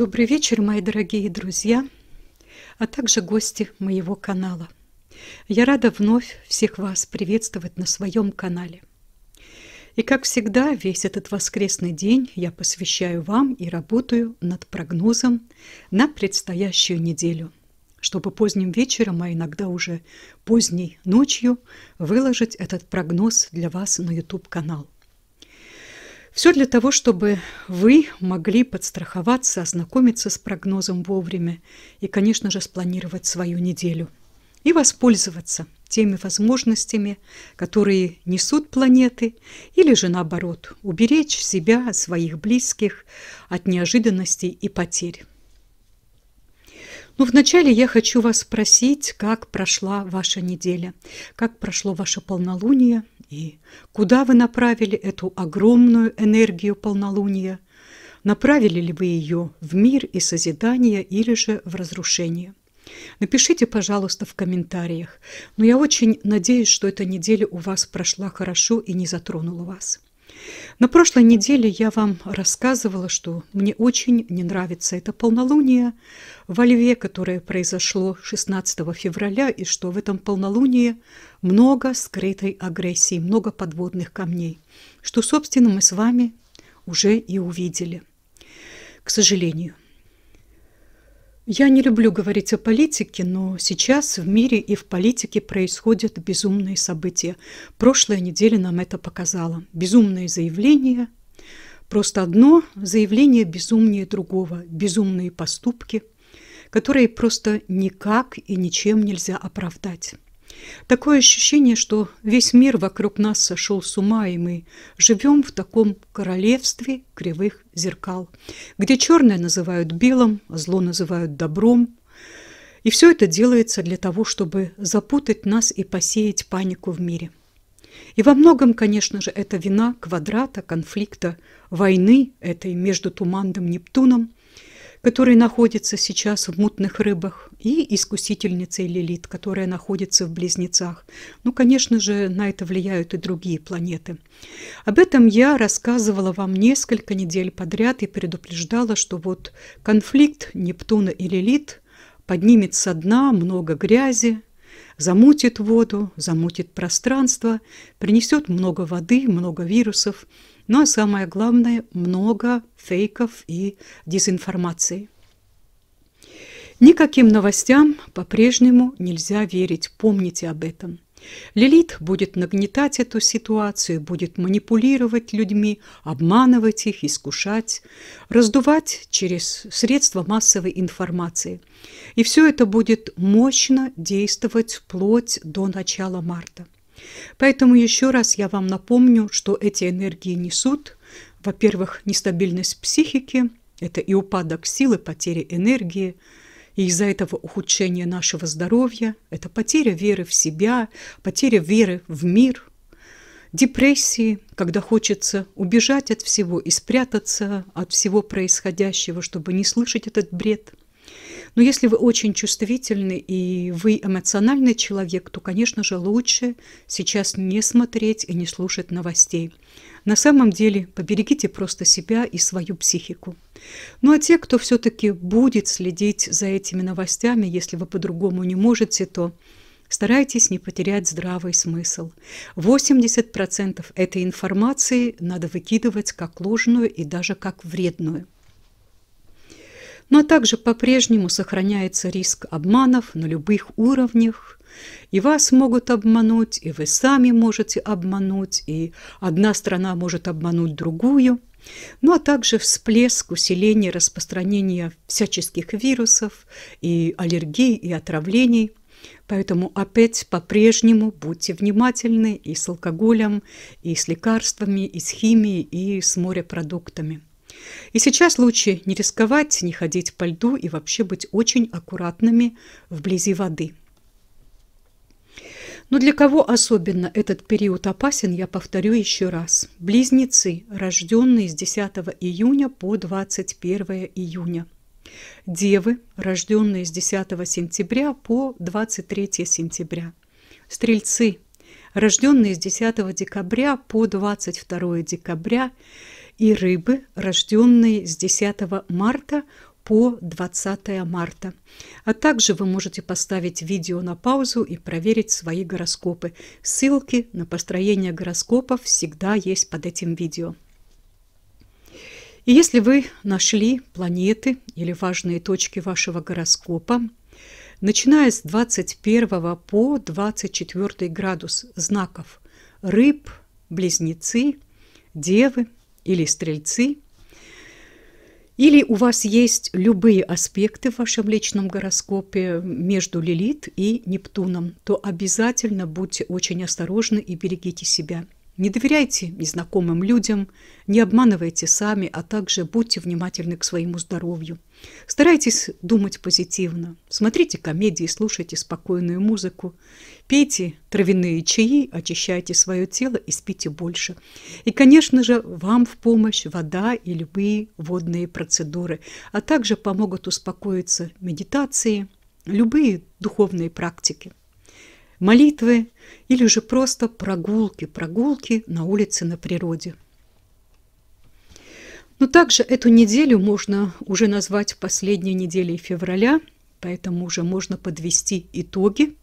Добрый вечер, мои дорогие друзья, а также гости моего канала. Я рада вновь всех вас приветствовать на своем канале. И как всегда, весь этот воскресный день я посвящаю вам и работаю над прогнозом на предстоящую неделю, чтобы поздним вечером, а иногда уже поздней ночью, выложить этот прогноз для вас на YouTube-канал – все для того, чтобы вы могли подстраховаться, ознакомиться с прогнозом вовремя и, конечно же, спланировать свою неделю и воспользоваться теми возможностями, которые несут планеты, или же наоборот, уберечь себя, своих близких от неожиданностей и потерь. Но ну, вначале я хочу вас спросить, как прошла ваша неделя, как прошло ваше полнолуние, и куда вы направили эту огромную энергию полнолуния? Направили ли вы ее в мир и созидание или же в разрушение? Напишите, пожалуйста, в комментариях. Но я очень надеюсь, что эта неделя у вас прошла хорошо и не затронула вас. На прошлой неделе я вам рассказывала, что мне очень не нравится это полнолуние во Льве, которое произошло 16 февраля, и что в этом полнолунии много скрытой агрессии, много подводных камней, что, собственно, мы с вами уже и увидели, к сожалению. Я не люблю говорить о политике, но сейчас в мире и в политике происходят безумные события. Прошлая неделя нам это показала. Безумные заявления, просто одно заявление безумнее другого, безумные поступки, которые просто никак и ничем нельзя оправдать. Такое ощущение, что весь мир вокруг нас сошел с ума, и мы живем в таком королевстве кривых зеркал, где черное называют белым, а зло называют добром. И все это делается для того, чтобы запутать нас и посеять панику в мире. И во многом, конечно же, это вина квадрата, конфликта, войны этой между Тумандом и Нептуном – который находится сейчас в мутных рыбах, и искусительницей Лилит, которая находится в близнецах. Ну, конечно же, на это влияют и другие планеты. Об этом я рассказывала вам несколько недель подряд и предупреждала, что вот конфликт Нептуна и Лилит поднимет со дна много грязи, замутит воду, замутит пространство, принесет много воды, много вирусов – но ну, а самое главное – много фейков и дезинформации. Никаким новостям по-прежнему нельзя верить, помните об этом. Лилит будет нагнетать эту ситуацию, будет манипулировать людьми, обманывать их, искушать, раздувать через средства массовой информации. И все это будет мощно действовать вплоть до начала марта. Поэтому еще раз я вам напомню, что эти энергии несут, во-первых, нестабильность психики, это и упадок силы, потеря энергии, и из-за этого ухудшение нашего здоровья, это потеря веры в себя, потеря веры в мир, депрессии, когда хочется убежать от всего и спрятаться от всего происходящего, чтобы не слышать этот бред – но если вы очень чувствительный и вы эмоциональный человек, то, конечно же, лучше сейчас не смотреть и не слушать новостей. На самом деле, поберегите просто себя и свою психику. Ну а те, кто все-таки будет следить за этими новостями, если вы по-другому не можете, то старайтесь не потерять здравый смысл. 80% этой информации надо выкидывать как ложную и даже как вредную но также по-прежнему сохраняется риск обманов на любых уровнях. И вас могут обмануть, и вы сами можете обмануть, и одна страна может обмануть другую. Ну а также всплеск, усиления распространения всяческих вирусов и аллергий, и отравлений – Поэтому опять по-прежнему будьте внимательны и с алкоголем, и с лекарствами, и с химией, и с морепродуктами. И сейчас лучше не рисковать, не ходить по льду и вообще быть очень аккуратными вблизи воды. Но для кого особенно этот период опасен, я повторю еще раз. Близнецы, рожденные с 10 июня по 21 июня. Девы, рожденные с 10 сентября по 23 сентября. Стрельцы, рожденные с 10 декабря по 22 декабря и рыбы, рожденные с 10 марта по 20 марта. А также вы можете поставить видео на паузу и проверить свои гороскопы. Ссылки на построение гороскопов всегда есть под этим видео. И если вы нашли планеты или важные точки вашего гороскопа, начиная с 21 по 24 градус знаков рыб, близнецы, девы – или стрельцы, или у вас есть любые аспекты в вашем личном гороскопе между Лилит и Нептуном, то обязательно будьте очень осторожны и берегите себя – не доверяйте незнакомым людям, не обманывайте сами, а также будьте внимательны к своему здоровью. Старайтесь думать позитивно. Смотрите комедии, слушайте спокойную музыку. Пейте травяные чаи, очищайте свое тело и спите больше. И, конечно же, вам в помощь вода и любые водные процедуры, а также помогут успокоиться медитации, любые духовные практики молитвы или же просто прогулки, прогулки на улице, на природе. Но также эту неделю можно уже назвать последней неделей февраля, поэтому уже можно подвести итоги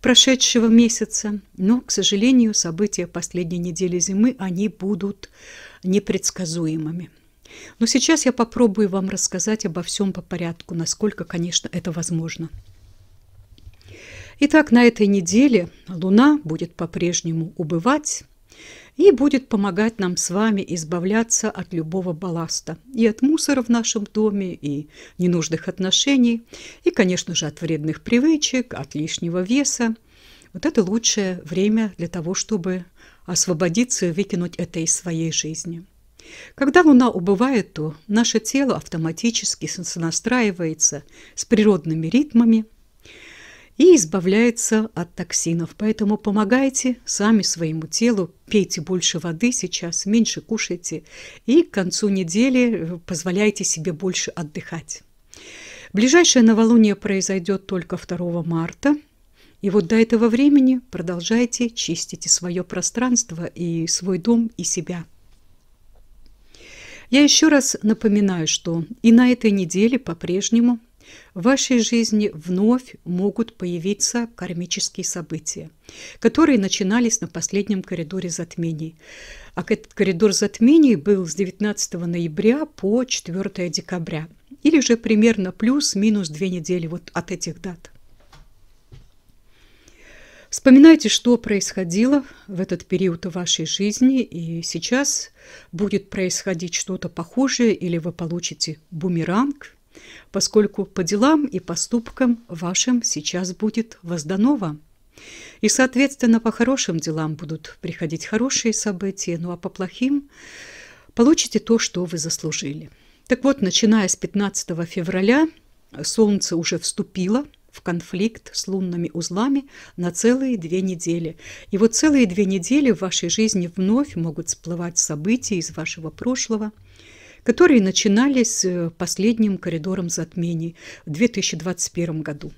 прошедшего месяца. Но, к сожалению, события последней недели зимы, они будут непредсказуемыми. Но сейчас я попробую вам рассказать обо всем по порядку, насколько, конечно, это возможно. Итак, на этой неделе Луна будет по-прежнему убывать и будет помогать нам с вами избавляться от любого балласта и от мусора в нашем доме, и ненужных отношений, и, конечно же, от вредных привычек, от лишнего веса. Вот это лучшее время для того, чтобы освободиться и выкинуть это из своей жизни. Когда Луна убывает, то наше тело автоматически сонастраивается с природными ритмами – и избавляется от токсинов. Поэтому помогайте сами своему телу, пейте больше воды сейчас, меньше кушайте и к концу недели э, позволяйте себе больше отдыхать. Ближайшее новолуние произойдет только 2 марта. И вот до этого времени продолжайте чистить свое пространство и свой дом и себя. Я еще раз напоминаю, что и на этой неделе по-прежнему в вашей жизни вновь могут появиться кармические события, которые начинались на последнем коридоре затмений. А этот коридор затмений был с 19 ноября по 4 декабря. Или же примерно плюс-минус две недели вот от этих дат. Вспоминайте, что происходило в этот период в вашей жизни, и сейчас будет происходить что-то похожее, или вы получите бумеранг, поскольку по делам и поступкам вашим сейчас будет воздано вам. И, соответственно, по хорошим делам будут приходить хорошие события, ну а по плохим получите то, что вы заслужили. Так вот, начиная с 15 февраля Солнце уже вступило в конфликт с лунными узлами на целые две недели. И вот целые две недели в вашей жизни вновь могут всплывать события из вашего прошлого – которые начинались э, последним коридором затмений в 2021 году.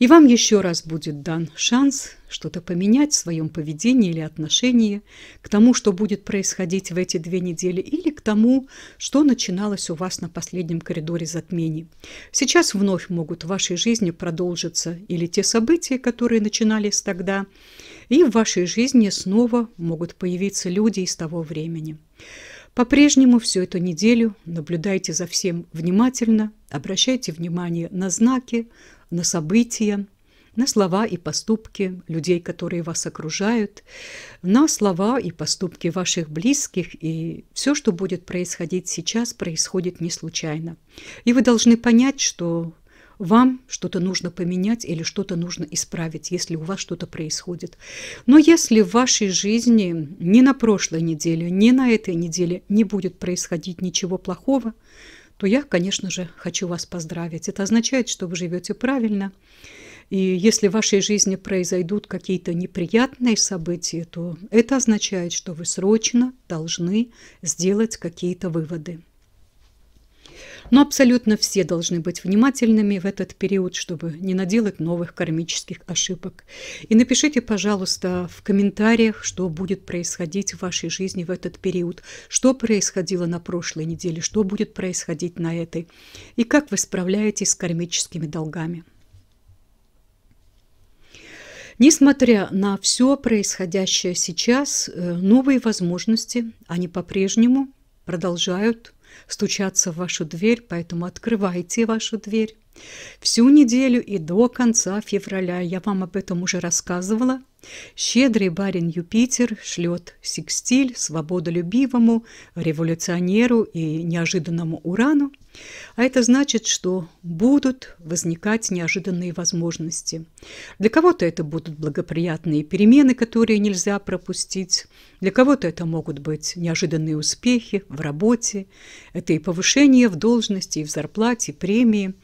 И вам еще раз будет дан шанс что-то поменять в своем поведении или отношении к тому, что будет происходить в эти две недели, или к тому, что начиналось у вас на последнем коридоре затмений. Сейчас вновь могут в вашей жизни продолжиться или те события, которые начинались тогда, и в вашей жизни снова могут появиться люди из того времени. По-прежнему всю эту неделю наблюдайте за всем внимательно, обращайте внимание на знаки, на события, на слова и поступки людей, которые вас окружают, на слова и поступки ваших близких, и все, что будет происходить сейчас, происходит не случайно. И вы должны понять, что вам что-то нужно поменять или что-то нужно исправить, если у вас что-то происходит. Но если в вашей жизни ни на прошлой неделе, ни на этой неделе не будет происходить ничего плохого, то я, конечно же, хочу вас поздравить. Это означает, что вы живете правильно. И если в вашей жизни произойдут какие-то неприятные события, то это означает, что вы срочно должны сделать какие-то выводы. Но абсолютно все должны быть внимательными в этот период, чтобы не наделать новых кармических ошибок. И напишите, пожалуйста, в комментариях, что будет происходить в вашей жизни в этот период, что происходило на прошлой неделе, что будет происходить на этой, и как вы справляетесь с кармическими долгами. Несмотря на все происходящее сейчас, э, новые возможности, они по-прежнему продолжают стучаться в вашу дверь, поэтому открывайте вашу дверь. Всю неделю и до конца февраля я вам об этом уже рассказывала – Щедрый барин Юпитер шлет секстиль свободолюбивому революционеру и неожиданному Урану, а это значит, что будут возникать неожиданные возможности. Для кого-то это будут благоприятные перемены, которые нельзя пропустить. Для кого-то это могут быть неожиданные успехи в работе. Это и повышение в должности, и в зарплате, и премии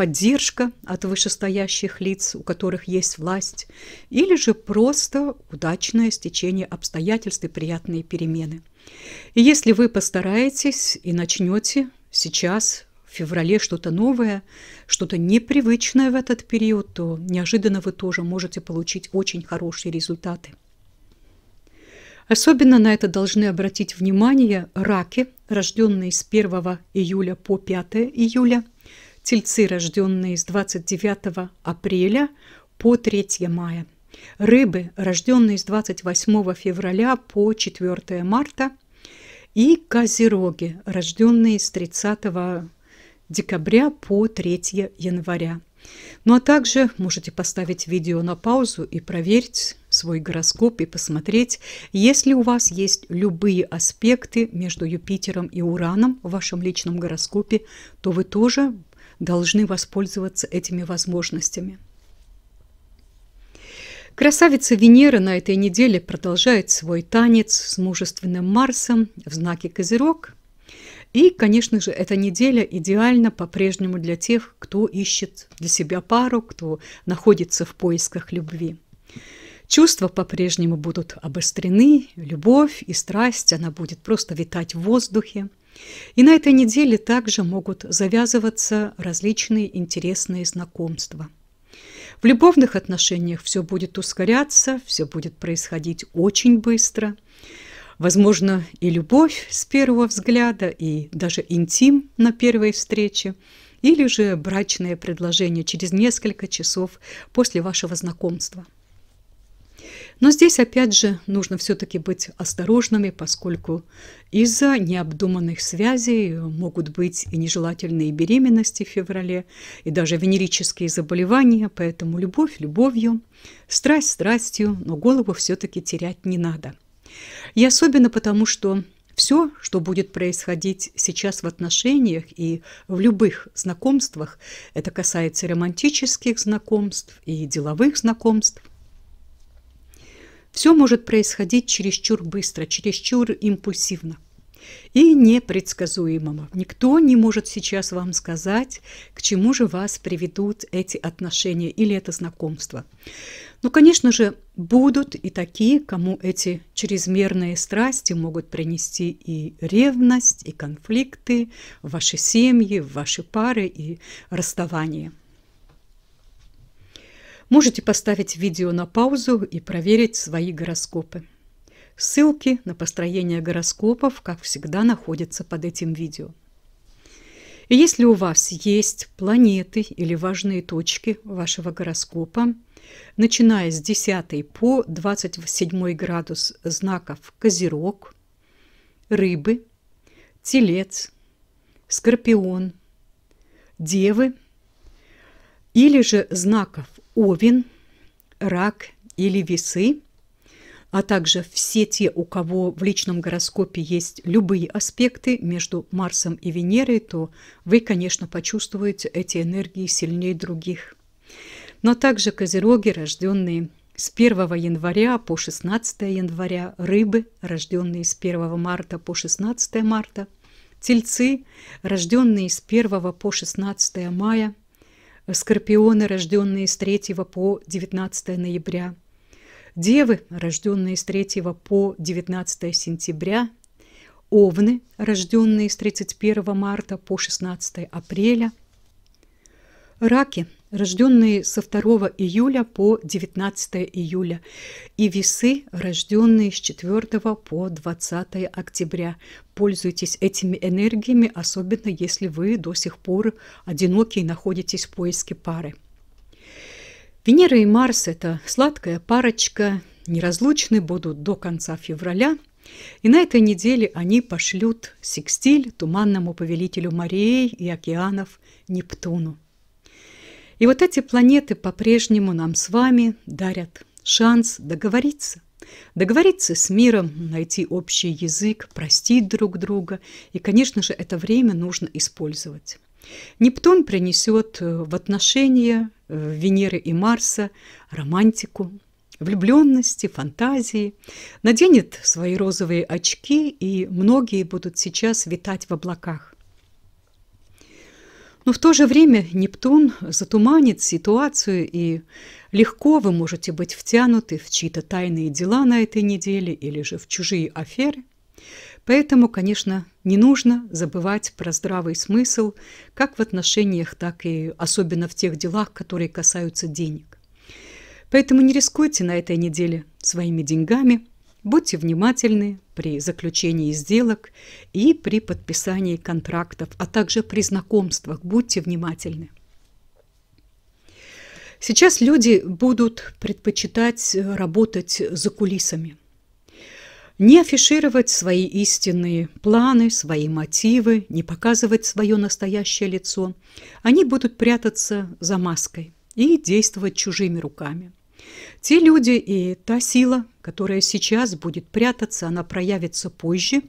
поддержка от вышестоящих лиц, у которых есть власть, или же просто удачное стечение обстоятельств и приятные перемены. И если вы постараетесь и начнете сейчас, в феврале, что-то новое, что-то непривычное в этот период, то неожиданно вы тоже можете получить очень хорошие результаты. Особенно на это должны обратить внимание раки, рожденные с 1 июля по 5 июля – Тельцы, рожденные с 29 апреля по 3 мая. Рыбы, рожденные с 28 февраля по 4 марта. И козероги, рожденные с 30 декабря по 3 января. Ну а также можете поставить видео на паузу и проверить свой гороскоп и посмотреть, если у вас есть любые аспекты между Юпитером и Ураном в вашем личном гороскопе, то вы тоже должны воспользоваться этими возможностями. Красавица Венера на этой неделе продолжает свой танец с мужественным Марсом в знаке Козерог. И, конечно же, эта неделя идеальна по-прежнему для тех, кто ищет для себя пару, кто находится в поисках любви. Чувства по-прежнему будут обострены, любовь и страсть, она будет просто витать в воздухе. И на этой неделе также могут завязываться различные интересные знакомства. В любовных отношениях все будет ускоряться, все будет происходить очень быстро. Возможно, и любовь с первого взгляда, и даже интим на первой встрече, или же брачное предложение через несколько часов после вашего знакомства – но здесь, опять же, нужно все-таки быть осторожными, поскольку из-за необдуманных связей могут быть и нежелательные беременности в феврале, и даже венерические заболевания, поэтому любовь любовью, страсть страстью, но голову все-таки терять не надо. И особенно потому, что все, что будет происходить сейчас в отношениях и в любых знакомствах, это касается романтических знакомств и деловых знакомств, все может происходить чересчур быстро, чересчур импульсивно и непредсказуемо. Никто не может сейчас вам сказать, к чему же вас приведут эти отношения или это знакомство. Но, ну, конечно же, будут и такие, кому эти чрезмерные страсти могут принести и ревность, и конфликты в ваши семьи, в ваши пары, и расставания. Можете поставить видео на паузу и проверить свои гороскопы. Ссылки на построение гороскопов, как всегда, находятся под этим видео. И если у вас есть планеты или важные точки вашего гороскопа, начиная с 10 по 27 градус знаков Козерог, Рыбы, Телец, Скорпион, Девы, или же знаков Овен, Рак или Весы, а также все те, у кого в личном гороскопе есть любые аспекты между Марсом и Венерой, то вы, конечно, почувствуете эти энергии сильнее других. Но также козероги, рожденные с 1 января по 16 января, рыбы, рожденные с 1 марта по 16 марта, тельцы, рожденные с 1 по 16 мая – Скорпионы, рожденные с 3 по 19 ноября. Девы, рожденные с 3 по 19 сентября. Овны, рожденные с 31 марта по 16 апреля. Раки, рожденные со 2 июля по 19 июля, и весы, рожденные с 4 по 20 октября. Пользуйтесь этими энергиями, особенно если вы до сих пор одиноки и находитесь в поиске пары. Венера и Марс – это сладкая парочка, неразлучны будут до конца февраля – и на этой неделе они пошлют секстиль туманному повелителю морей и океанов Нептуну. И вот эти планеты по-прежнему нам с вами дарят шанс договориться. Договориться с миром, найти общий язык, простить друг друга. И, конечно же, это время нужно использовать. Нептун принесет э, в отношения э, Венеры и Марса романтику, влюбленности, фантазии, наденет свои розовые очки, и многие будут сейчас витать в облаках. Но в то же время Нептун затуманит ситуацию, и легко вы можете быть втянуты в чьи-то тайные дела на этой неделе или же в чужие аферы. Поэтому, конечно, не нужно забывать про здравый смысл, как в отношениях, так и особенно в тех делах, которые касаются денег. Поэтому не рискуйте на этой неделе своими деньгами – Будьте внимательны при заключении сделок и при подписании контрактов, а также при знакомствах. Будьте внимательны. Сейчас люди будут предпочитать э, работать за кулисами. Не афишировать свои истинные планы, свои мотивы, не показывать свое настоящее лицо. Они будут прятаться за маской и действовать чужими руками – те люди и та сила, которая сейчас будет прятаться, она проявится позже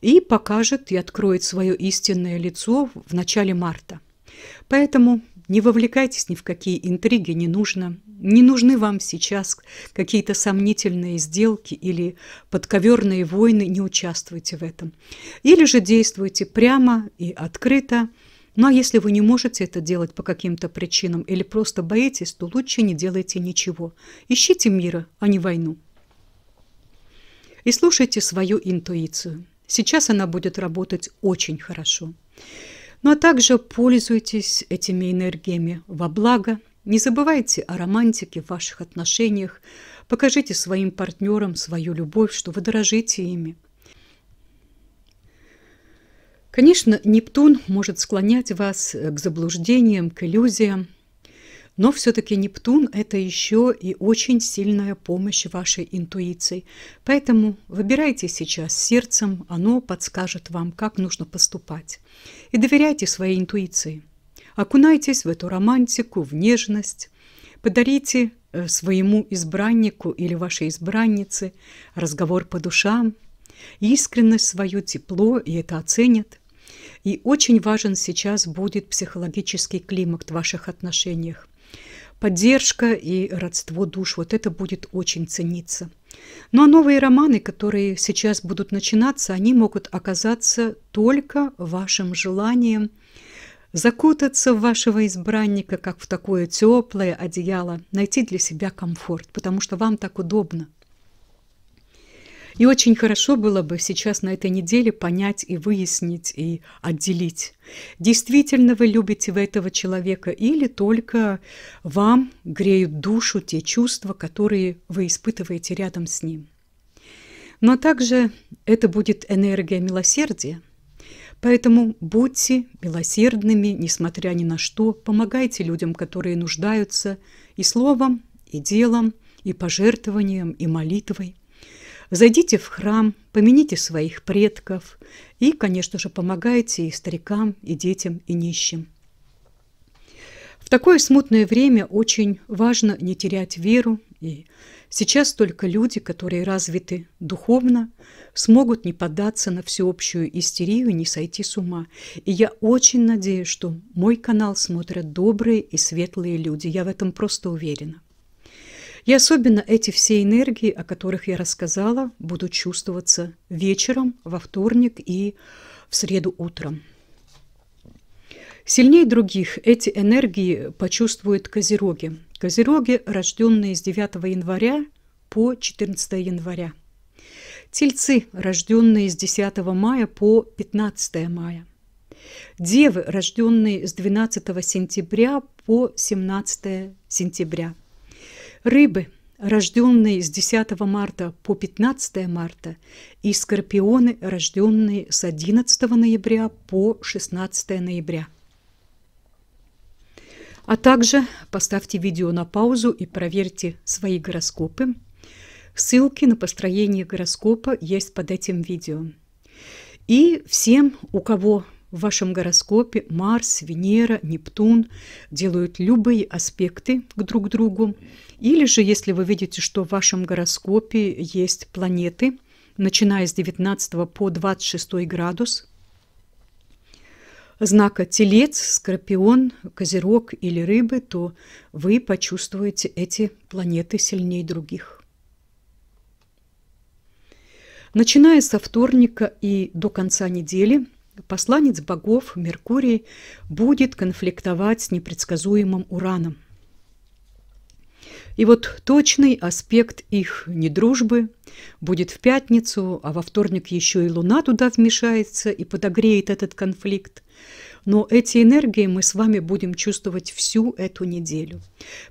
и покажет и откроет свое истинное лицо в начале марта. Поэтому не вовлекайтесь ни в какие интриги, не нужно. Не нужны вам сейчас какие-то сомнительные сделки или подковерные войны, не участвуйте в этом. Или же действуйте прямо и открыто, ну а если вы не можете это делать по каким-то причинам или просто боитесь, то лучше не делайте ничего. Ищите мира, а не войну. И слушайте свою интуицию. Сейчас она будет работать очень хорошо. Ну а также пользуйтесь этими энергиями во благо. Не забывайте о романтике в ваших отношениях. Покажите своим партнерам свою любовь, что вы дорожите ими. Конечно, Нептун может склонять вас э, к заблуждениям, к иллюзиям, но все-таки Нептун – это еще и очень сильная помощь вашей интуиции. Поэтому выбирайте сейчас сердцем, оно подскажет вам, как нужно поступать. И доверяйте своей интуиции. Окунайтесь в эту романтику, в нежность. Подарите э, своему избраннику или вашей избраннице разговор по душам, искренность свое тепло, и это оценят. И очень важен сейчас будет психологический климат в ваших отношениях. Поддержка и родство душ, вот это будет очень цениться. Ну а новые романы, которые сейчас будут начинаться, они могут оказаться только вашим желанием закутаться в вашего избранника, как в такое теплое одеяло, найти для себя комфорт, потому что вам так удобно. И очень хорошо было бы сейчас на этой неделе понять и выяснить, и отделить, действительно вы любите вы этого человека или только вам греют душу те чувства, которые вы испытываете рядом с ним. Но также это будет энергия милосердия – Поэтому будьте милосердными, несмотря ни на что, помогайте людям, которые нуждаются и словом, и делом, и пожертвованием, и молитвой. Зайдите в храм, помяните своих предков и, конечно же, помогайте и старикам, и детям, и нищим. В такое смутное время очень важно не терять веру, и сейчас только люди, которые развиты духовно, смогут не поддаться на всеобщую истерию не сойти с ума. И я очень надеюсь, что мой канал смотрят добрые и светлые люди. Я в этом просто уверена. И особенно эти все энергии, о которых я рассказала, будут чувствоваться вечером, во вторник и в среду утром. Сильнее других эти энергии почувствуют козероги. Козероги, рожденные с 9 января по 14 января. Тельцы, рожденные с 10 мая по 15 мая. Девы, рожденные с 12 сентября по 17 сентября. Рыбы, рожденные с 10 марта по 15 марта, и скорпионы, рожденные с 11 ноября по 16 ноября. А также поставьте видео на паузу и проверьте свои гороскопы. Ссылки на построение гороскопа есть под этим видео. И всем, у кого в вашем гороскопе Марс, Венера, Нептун делают любые аспекты к друг другу. Или же, если вы видите, что в вашем гороскопе есть планеты, начиная с 19 по 26 градус, знака Телец, Скорпион, Козерог или Рыбы, то вы почувствуете эти планеты сильнее других. Начиная со вторника и до конца недели – посланец богов Меркурий будет конфликтовать с непредсказуемым Ураном. И вот точный аспект их недружбы будет в пятницу, а во вторник еще и Луна туда вмешается и подогреет этот конфликт. Но эти энергии мы с вами будем чувствовать всю эту неделю.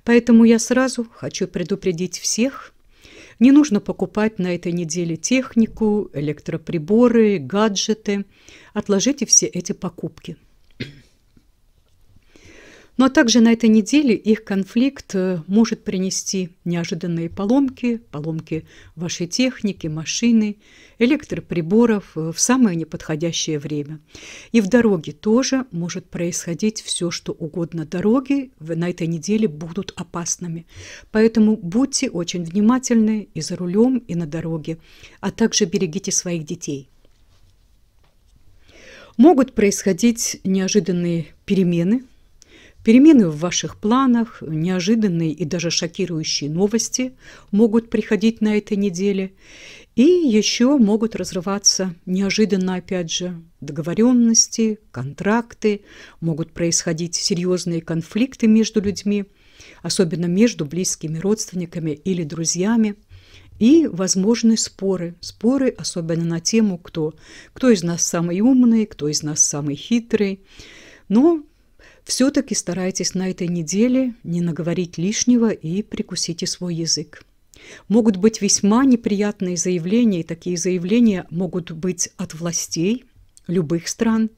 Поэтому я сразу хочу предупредить всех – не нужно покупать на этой неделе технику, электроприборы, гаджеты. Отложите все эти покупки. Ну а также на этой неделе их конфликт э, может принести неожиданные поломки, поломки вашей техники, машины, электроприборов э, в самое неподходящее время. И в дороге тоже может происходить все, что угодно. Дороги на этой неделе будут опасными. Поэтому будьте очень внимательны и за рулем, и на дороге, а также берегите своих детей. Могут происходить неожиданные перемены Перемены в ваших планах, неожиданные и даже шокирующие новости могут приходить на этой неделе. И еще могут разрываться неожиданно, опять же, договоренности, контракты, могут происходить серьезные конфликты между людьми, особенно между близкими родственниками или друзьями. И возможны споры. Споры особенно на тему, кто, кто из нас самый умный, кто из нас самый хитрый. Но все-таки старайтесь на этой неделе не наговорить лишнего и прикусите свой язык. Могут быть весьма неприятные заявления, и такие заявления могут быть от властей любых стран.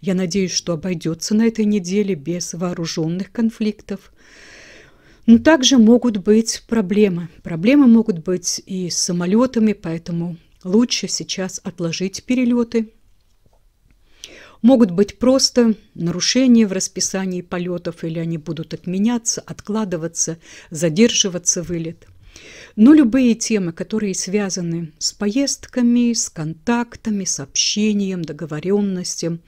Я надеюсь, что обойдется на этой неделе без вооруженных конфликтов. Но также могут быть проблемы. Проблемы могут быть и с самолетами, поэтому лучше сейчас отложить перелеты Могут быть просто нарушения в расписании полетов, или они будут отменяться, откладываться, задерживаться вылет. Но любые темы, которые связаны с поездками, с контактами, с общением, договоренностями,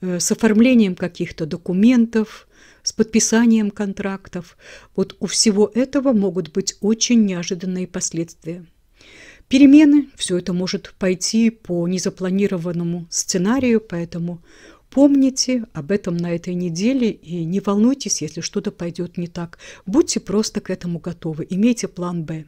э, с оформлением каких-то документов, с подписанием контрактов, вот у всего этого могут быть очень неожиданные последствия перемены. Все это может пойти по незапланированному сценарию, поэтому помните об этом на этой неделе и не волнуйтесь, если что-то пойдет не так. Будьте просто к этому готовы, имейте план «Б».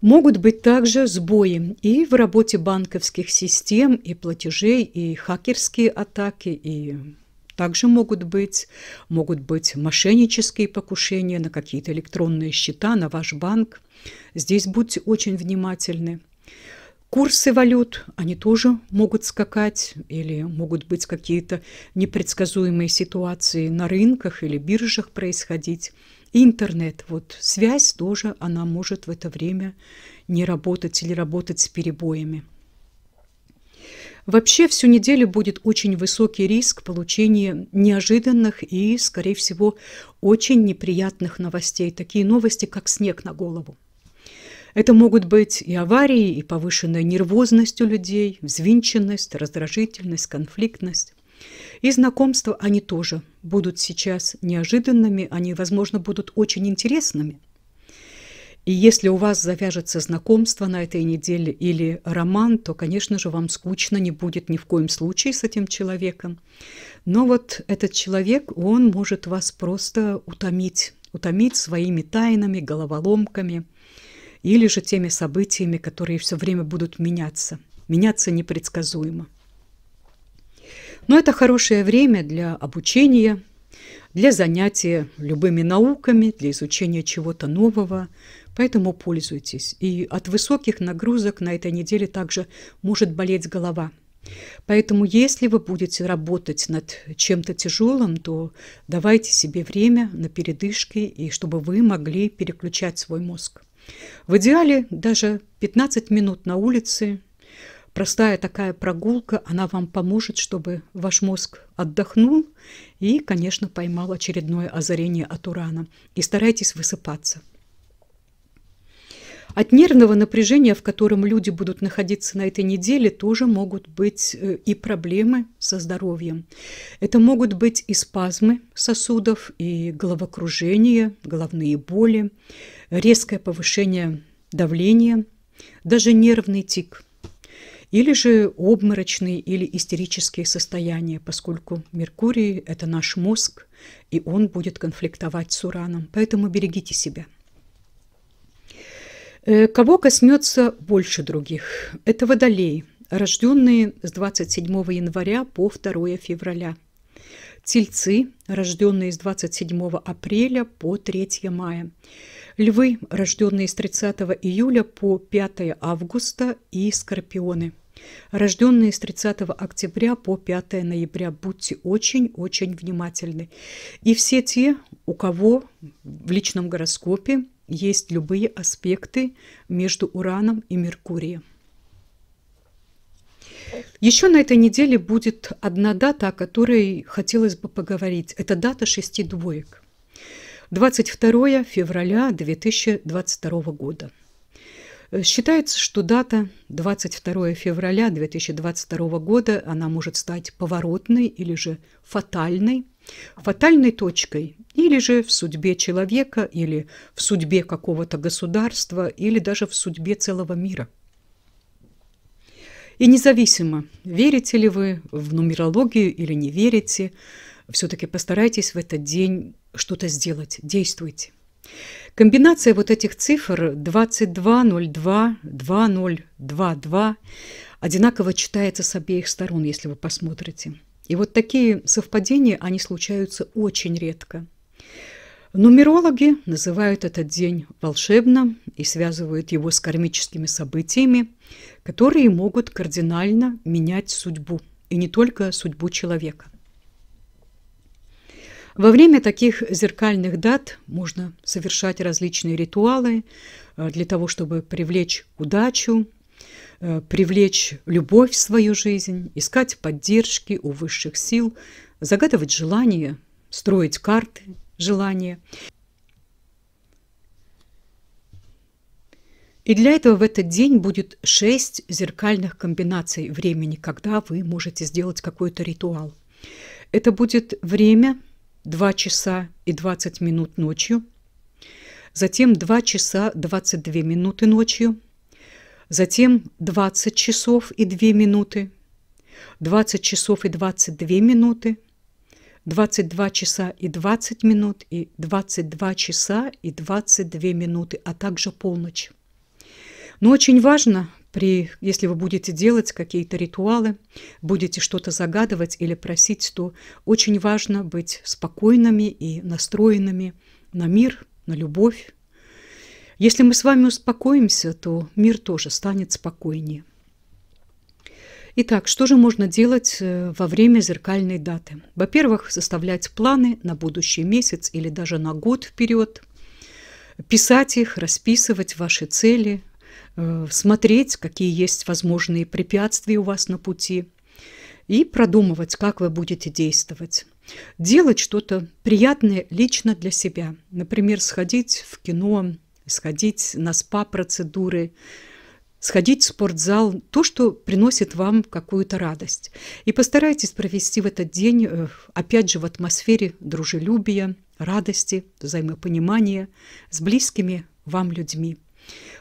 Могут быть также сбои и в работе банковских систем, и платежей, и хакерские атаки, и также могут быть. Могут быть мошеннические покушения на какие-то электронные счета, на ваш банк. Здесь будьте очень внимательны. Курсы валют, они тоже могут скакать или могут быть какие-то непредсказуемые ситуации на рынках или биржах происходить. интернет, вот связь тоже, она может в это время не работать или работать с перебоями. Вообще всю неделю будет очень высокий риск получения неожиданных и, скорее всего, очень неприятных новостей. Такие новости, как снег на голову. Это могут быть и аварии, и повышенная нервозность у людей, взвинченность, раздражительность, конфликтность. И знакомства они тоже будут сейчас неожиданными, они, возможно, будут очень интересными – и если у вас завяжется знакомство на этой неделе или роман, то, конечно же, вам скучно не будет ни в коем случае с этим человеком. Но вот этот человек, он может вас просто утомить, утомить своими тайнами, головоломками или же теми событиями, которые все время будут меняться, меняться непредсказуемо. Но это хорошее время для обучения, для занятия любыми науками, для изучения чего-то нового, Поэтому пользуйтесь. И от высоких нагрузок на этой неделе также может болеть голова. Поэтому если вы будете работать над чем-то тяжелым, то давайте себе время на передышки, и чтобы вы могли переключать свой мозг. В идеале даже 15 минут на улице Простая такая прогулка, она вам поможет, чтобы ваш мозг отдохнул и, конечно, поймал очередное озарение от урана. И старайтесь высыпаться. От нервного напряжения, в котором люди будут находиться на этой неделе, тоже могут быть э, и проблемы со здоровьем. Это могут быть и спазмы сосудов, и головокружение, головные боли, резкое повышение давления, даже нервный тик или же обморочные или истерические состояния, поскольку Меркурий – это наш мозг, и он будет конфликтовать с Ураном. Поэтому берегите себя. Э, кого коснется больше других? Это водолей, рожденные с 27 января по 2 февраля. Тельцы, рожденные с 27 апреля по 3 мая. Львы, рожденные с 30 июля по 5 августа. И скорпионы, рожденные с 30 октября по 5 ноября. Будьте очень-очень внимательны. И все те, у кого в личном гороскопе есть любые аспекты между Ураном и Меркурием. Еще на этой неделе будет одна дата, о которой хотелось бы поговорить. Это дата шести двоек. 22 февраля 2022 года. Считается, что дата 22 февраля 2022 года, она может стать поворотной или же фатальной фатальной точкой или же в судьбе человека, или в судьбе какого-то государства, или даже в судьбе целого мира. И независимо, верите ли вы в нумерологию или не верите, все-таки постарайтесь в этот день что-то сделать, действуйте. Комбинация вот этих цифр 2202, 2022 одинаково читается с обеих сторон, если вы посмотрите. И вот такие совпадения, они случаются очень редко. Нумерологи называют этот день волшебным и связывают его с кармическими событиями, которые могут кардинально менять судьбу, и не только судьбу человека. Во время таких зеркальных дат можно совершать различные ритуалы э, для того, чтобы привлечь удачу, Э, привлечь любовь в свою жизнь, искать поддержки у высших сил, загадывать желания, строить карты желания. И для этого в этот день будет шесть зеркальных комбинаций времени, когда вы можете сделать какой-то ритуал. Это будет время 2 часа и 20 минут ночью, затем 2 часа 22 минуты ночью – затем 20 часов и 2 минуты, 20 часов и 22 минуты, 22 часа и 20 минут и 22 часа и 22 минуты, а также полночь. Но очень важно, при, если вы будете делать какие-то ритуалы, будете что-то загадывать или просить, то очень важно быть спокойными и настроенными на мир, на любовь, если мы с вами успокоимся, то мир тоже станет спокойнее. Итак, что же можно делать э, во время зеркальной даты? Во-первых, составлять планы на будущий месяц или даже на год вперед, писать их, расписывать ваши цели, э, смотреть, какие есть возможные препятствия у вас на пути и продумывать, как вы будете действовать. Делать что-то приятное лично для себя. Например, сходить в кино, сходить на спа-процедуры, сходить в спортзал, то, что приносит вам какую-то радость. И постарайтесь провести в этот день, э, опять же, в атмосфере дружелюбия, радости, взаимопонимания с близкими вам людьми.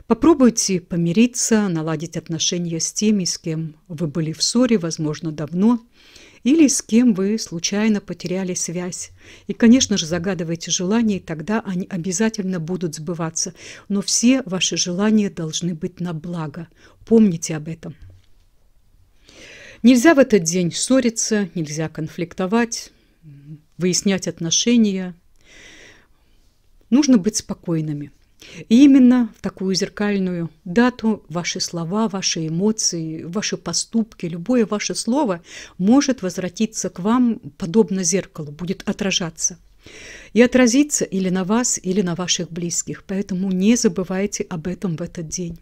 Попробуйте помириться, наладить отношения с теми, с кем вы были в ссоре, возможно, давно – или с кем вы случайно потеряли связь. И, конечно же, загадывайте желания, и тогда они обязательно будут сбываться. Но все ваши желания должны быть на благо. Помните об этом. Нельзя в этот день ссориться, нельзя конфликтовать, выяснять отношения. Нужно быть спокойными – и именно в такую зеркальную дату ваши слова, ваши эмоции, ваши поступки, любое ваше слово может возвратиться к вам подобно зеркалу, будет отражаться. И отразиться или на вас, или на ваших близких. Поэтому не забывайте об этом в этот день.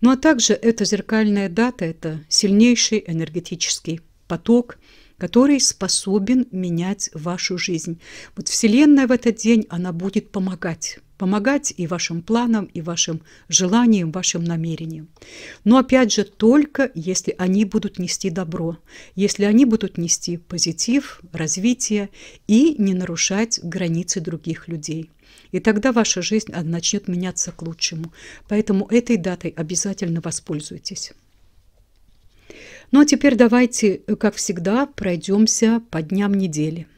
Ну а также эта зеркальная дата – это сильнейший энергетический поток, который способен менять вашу жизнь. Вот Вселенная в этот день, она будет помогать помогать и вашим планам, и вашим желаниям, вашим намерениям. Но опять же, только если они будут нести добро, если они будут нести позитив, развитие и не нарушать границы других людей. И тогда ваша жизнь а, начнет меняться к лучшему. Поэтому этой датой обязательно воспользуйтесь. Ну а теперь давайте, как всегда, пройдемся по дням недели.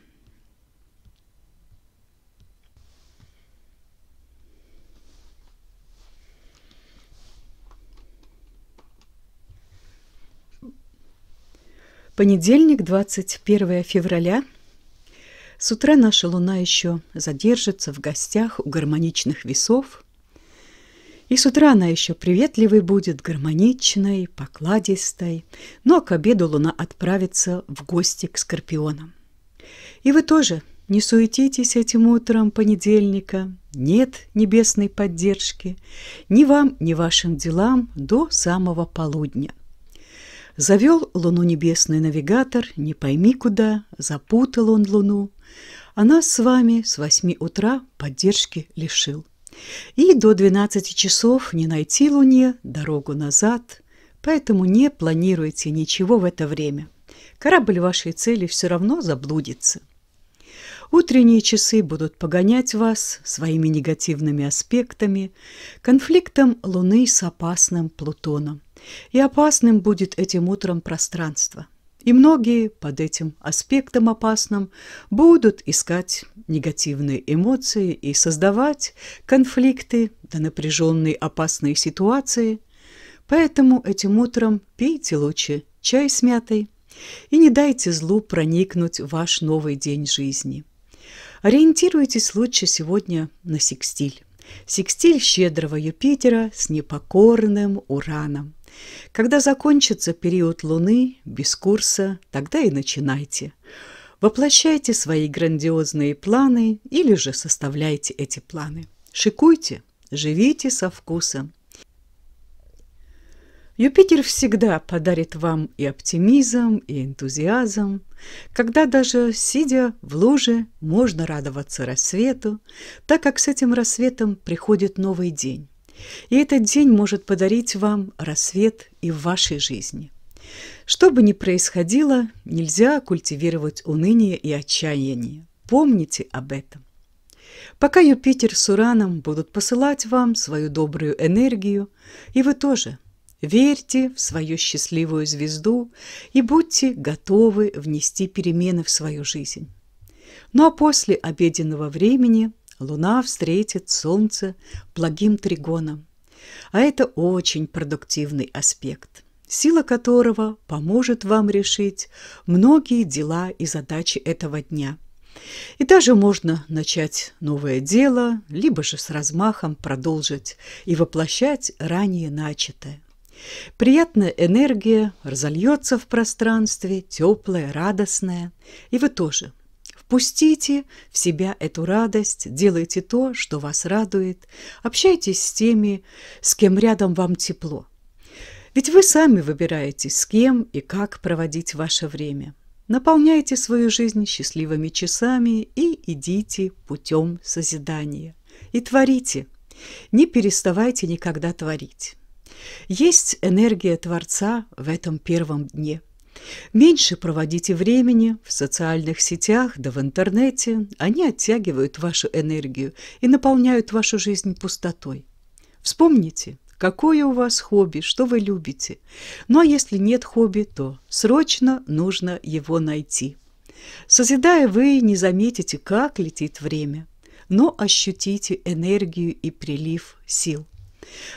Понедельник, 21 февраля. С утра наша луна еще задержится в гостях у гармоничных весов. И с утра она еще приветливой будет, гармоничной, покладистой. Но ну, а к обеду луна отправится в гости к скорпионам. И вы тоже не суетитесь этим утром понедельника. Нет небесной поддержки ни вам, ни вашим делам до самого полудня – Завел луну небесный навигатор, не пойми куда, запутал он луну. А нас с вами с восьми утра поддержки лишил. И до двенадцати часов не найти луне дорогу назад, поэтому не планируйте ничего в это время. Корабль вашей цели все равно заблудится. Утренние часы будут погонять вас своими негативными аспектами, конфликтом Луны с опасным Плутоном. И опасным будет этим утром пространство. И многие под этим аспектом опасным будут искать негативные эмоции и создавать конфликты до напряженной опасной ситуации. Поэтому этим утром пейте лучше чай с мятой и не дайте злу проникнуть в ваш новый день жизни. Ориентируйтесь лучше сегодня на секстиль. Секстиль щедрого Юпитера с непокорным Ураном. Когда закончится период Луны, без курса, тогда и начинайте. Воплощайте свои грандиозные планы или же составляйте эти планы. Шикуйте, живите со вкусом. Юпитер всегда подарит вам и оптимизм, и энтузиазм, когда даже, сидя в луже, можно радоваться рассвету, так как с этим рассветом приходит новый день и этот день может подарить вам рассвет и в вашей жизни. Что бы ни происходило, нельзя культивировать уныние и отчаяние. Помните об этом. Пока Юпитер с Ураном будут посылать вам свою добрую энергию, и вы тоже верьте в свою счастливую звезду и будьте готовы внести перемены в свою жизнь. Ну а после обеденного времени – Луна встретит Солнце благим тригоном. А это очень продуктивный аспект, сила которого поможет вам решить многие дела и задачи этого дня. И даже можно начать новое дело, либо же с размахом продолжить и воплощать ранее начатое. Приятная энергия разольется в пространстве, теплая, радостная, и вы тоже – Впустите в себя эту радость, делайте то, что вас радует, общайтесь с теми, с кем рядом вам тепло. Ведь вы сами выбираете, с кем и как проводить ваше время. Наполняйте свою жизнь счастливыми часами и идите путем созидания. И творите. Не переставайте никогда творить. Есть энергия Творца в этом первом дне – Меньше проводите времени в социальных сетях да в интернете. Они оттягивают вашу энергию и наполняют вашу жизнь пустотой. Вспомните, какое у вас хобби, что вы любите. Ну а если нет хобби, то срочно нужно его найти. Созидая, вы не заметите, как летит время, но ощутите энергию и прилив сил.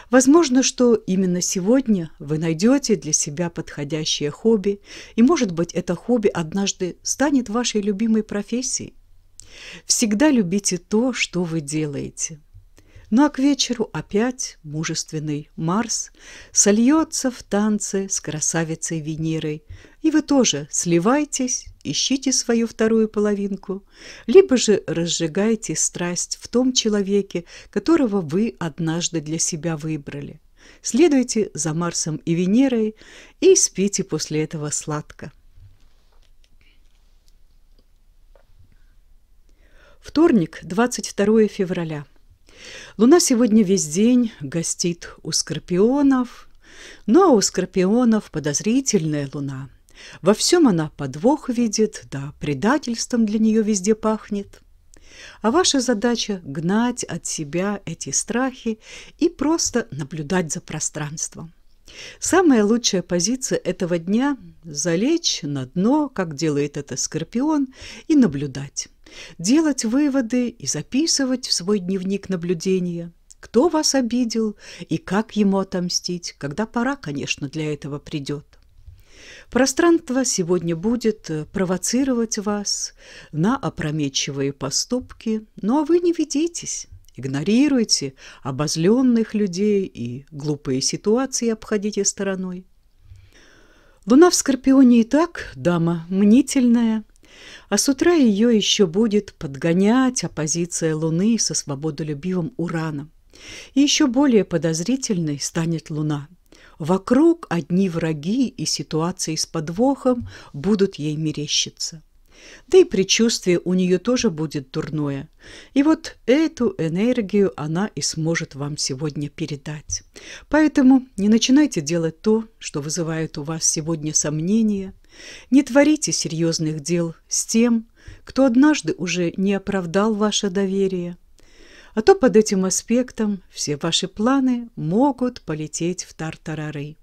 Возможно, что именно сегодня вы найдете для себя подходящее хобби, и, может быть, это хобби однажды станет вашей любимой профессией. Всегда любите то, что вы делаете. Ну а к вечеру опять мужественный Марс сольется в танце с красавицей Венерой, и вы тоже сливайтесь ищите свою вторую половинку, либо же разжигайте страсть в том человеке, которого вы однажды для себя выбрали. Следуйте за Марсом и Венерой и спите после этого сладко. Вторник, 22 февраля. Луна сегодня весь день гостит у скорпионов, но у скорпионов подозрительная луна – во всем она подвох видит, да предательством для нее везде пахнет. А ваша задача – гнать от себя эти страхи и просто наблюдать за пространством. Самая лучшая позиция этого дня – залечь на дно, как делает это Скорпион, и наблюдать. Делать выводы и записывать в свой дневник наблюдения, кто вас обидел и как ему отомстить, когда пора, конечно, для этого придет. Пространство сегодня будет э, провоцировать вас на опрометчивые поступки, но вы не ведитесь. Игнорируйте обозленных людей и глупые ситуации обходите стороной. Луна в Скорпионе и так дама мнительная, а с утра ее еще будет подгонять оппозиция Луны со свободолюбивым Ураном. И еще более подозрительной станет Луна – Вокруг одни враги и ситуации с подвохом будут ей мерещиться. Да и предчувствие у нее тоже будет дурное. И вот эту энергию она и сможет вам сегодня передать. Поэтому не начинайте делать то, что вызывает у вас сегодня сомнения. Не творите серьезных дел с тем, кто однажды уже не оправдал ваше доверие. А то под этим аспектом все ваши планы могут полететь в тартарары,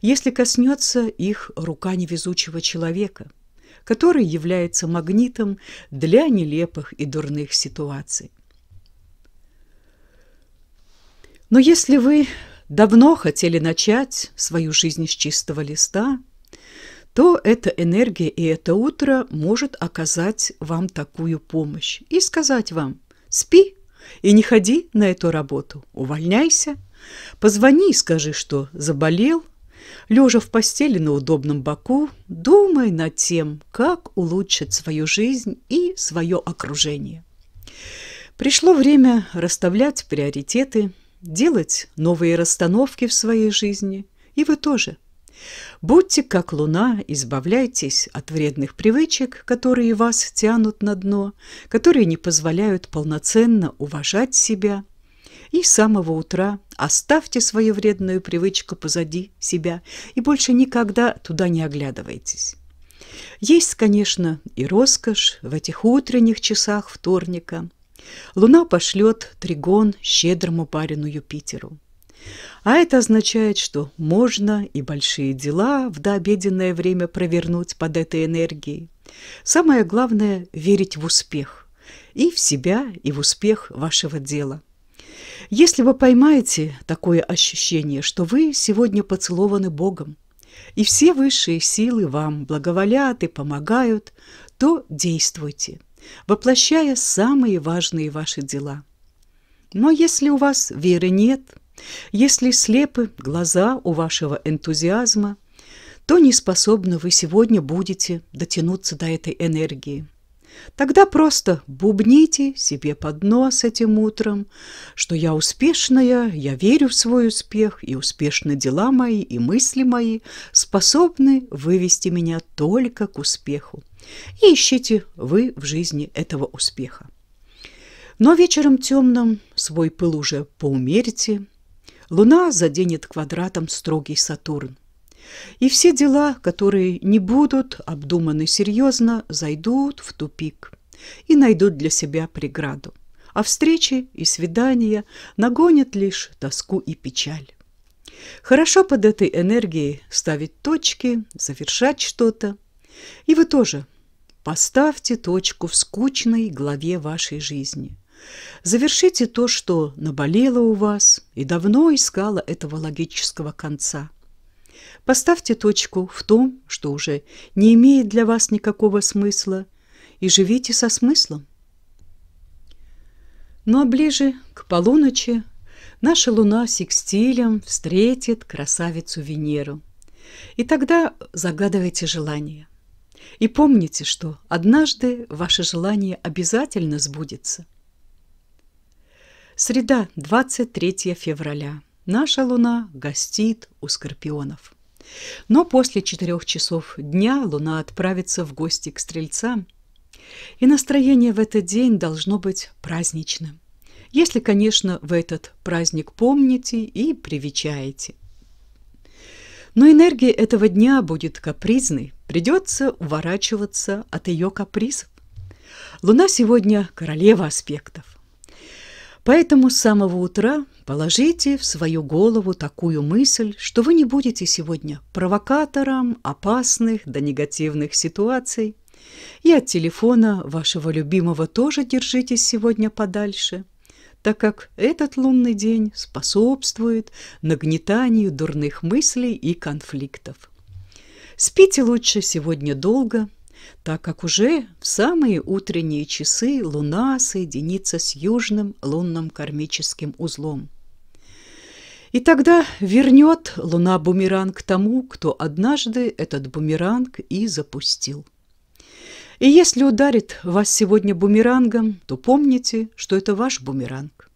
если коснется их рука невезучего человека, который является магнитом для нелепых и дурных ситуаций. Но если вы давно хотели начать свою жизнь с чистого листа, то эта энергия и это утро может оказать вам такую помощь и сказать вам «Спи, и не ходи на эту работу. Увольняйся. Позвони и скажи, что заболел. Лежа в постели на удобном боку, думай над тем, как улучшить свою жизнь и свое окружение. Пришло время расставлять приоритеты, делать новые расстановки в своей жизни. И вы тоже – Будьте как луна, избавляйтесь от вредных привычек, которые вас тянут на дно, которые не позволяют полноценно уважать себя. И с самого утра оставьте свою вредную привычку позади себя и больше никогда туда не оглядывайтесь. Есть, конечно, и роскошь в этих утренних часах вторника. Луна пошлет тригон щедрому парину Юпитеру. А это означает, что можно и большие дела в дообеденное время провернуть под этой энергией. Самое главное – верить в успех. И в себя, и в успех вашего дела. Если вы поймаете такое ощущение, что вы сегодня поцелованы Богом, и все высшие силы вам благоволят и помогают, то действуйте, воплощая самые важные ваши дела. Но если у вас веры нет – если слепы глаза у вашего энтузиазма, то неспособны вы сегодня будете дотянуться до этой энергии. Тогда просто бубните себе под нос этим утром, что я успешная, я верю в свой успех, и успешны дела мои, и мысли мои способны вывести меня только к успеху. И ищите вы в жизни этого успеха. Но вечером темным свой пыл уже поумерите, Луна заденет квадратом строгий Сатурн. И все дела, которые не будут обдуманы серьезно, зайдут в тупик и найдут для себя преграду. А встречи и свидания нагонят лишь тоску и печаль. Хорошо под этой энергией ставить точки, завершать что-то. И вы тоже поставьте точку в скучной главе вашей жизни – Завершите то, что наболело у вас и давно искало этого логического конца. Поставьте точку в том, что уже не имеет для вас никакого смысла, и живите со смыслом. Ну а ближе к полуночи наша луна секстилем встретит красавицу Венеру. И тогда загадывайте желание. И помните, что однажды ваше желание обязательно сбудется. Среда, 23 февраля. Наша луна гостит у скорпионов. Но после четырех часов дня луна отправится в гости к стрельцам, и настроение в этот день должно быть праздничным. Если, конечно, вы этот праздник помните и привечаете. Но энергия этого дня будет капризной, придется уворачиваться от ее капризов. Луна сегодня королева аспектов. Поэтому с самого утра положите в свою голову такую мысль, что вы не будете сегодня провокатором опасных до негативных ситуаций. И от телефона вашего любимого тоже держитесь сегодня подальше, так как этот лунный день способствует нагнетанию дурных мыслей и конфликтов. Спите лучше сегодня долго – так как уже в самые утренние часы Луна соединится с южным лунным кармическим узлом. И тогда вернет Луна бумеранг тому, кто однажды этот бумеранг и запустил. И если ударит вас сегодня бумерангом, то помните, что это ваш бумеранг.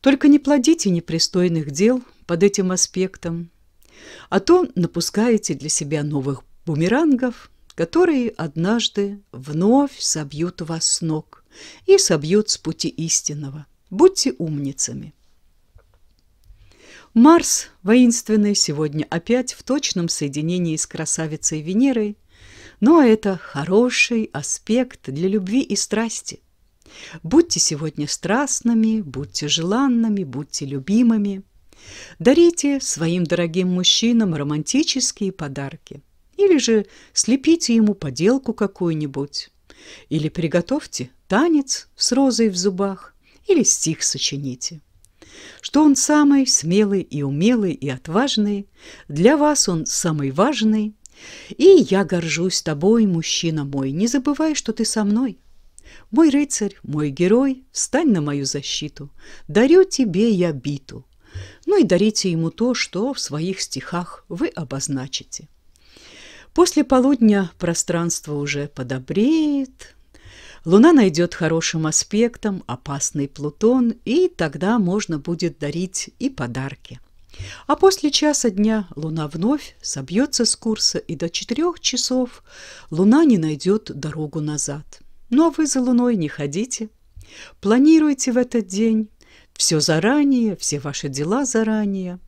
Только не плодите непристойных дел под этим аспектом, а то напускаете для себя новых бумерангов – которые однажды вновь собьют вас с ног и собьют с пути истинного. Будьте умницами. Марс, воинственный, сегодня опять в точном соединении с красавицей Венерой, но ну, а это хороший аспект для любви и страсти. Будьте сегодня страстными, будьте желанными, будьте любимыми. Дарите своим дорогим мужчинам романтические подарки – или же слепите ему поделку какую-нибудь. Или приготовьте танец с розой в зубах. Или стих сочините. Что он самый смелый и умелый и отважный. Для вас он самый важный. И я горжусь тобой, мужчина мой. Не забывай, что ты со мной. Мой рыцарь, мой герой, встань на мою защиту. Дарю тебе я биту. Ну и дарите ему то, что в своих стихах вы обозначите. После полудня пространство уже подобреет, Луна найдет хорошим аспектом опасный Плутон, и тогда можно будет дарить и подарки. А после часа дня Луна вновь собьется с курса, и до четырех часов Луна не найдет дорогу назад. Ну а вы за Луной не ходите. Планируйте в этот день все заранее, все ваши дела заранее.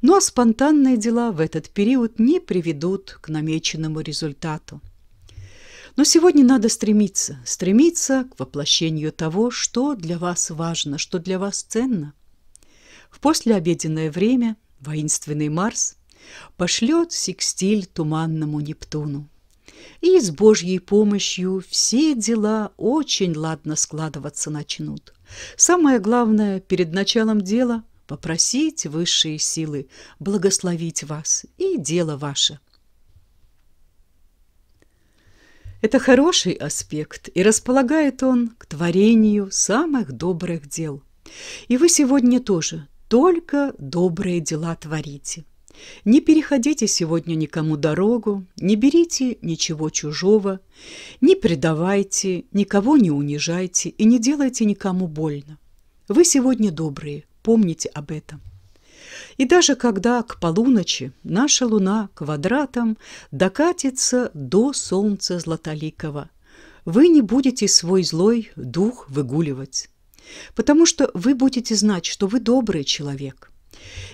Ну а спонтанные дела в этот период не приведут к намеченному результату. Но сегодня надо стремиться, стремиться к воплощению того, что для вас важно, что для вас ценно. В послеобеденное время воинственный Марс пошлет секстиль туманному Нептуну. И с Божьей помощью все дела очень ладно складываться начнут. Самое главное перед началом дела – попросить высшие силы благословить вас и дело ваше. Это хороший аспект, и располагает он к творению самых добрых дел. И вы сегодня тоже только добрые дела творите. Не переходите сегодня никому дорогу, не берите ничего чужого, не предавайте, никого не унижайте и не делайте никому больно. Вы сегодня добрые, помните об этом. И даже когда к полуночи наша луна квадратом докатится до солнца златоликого, вы не будете свой злой дух выгуливать, потому что вы будете знать, что вы добрый человек.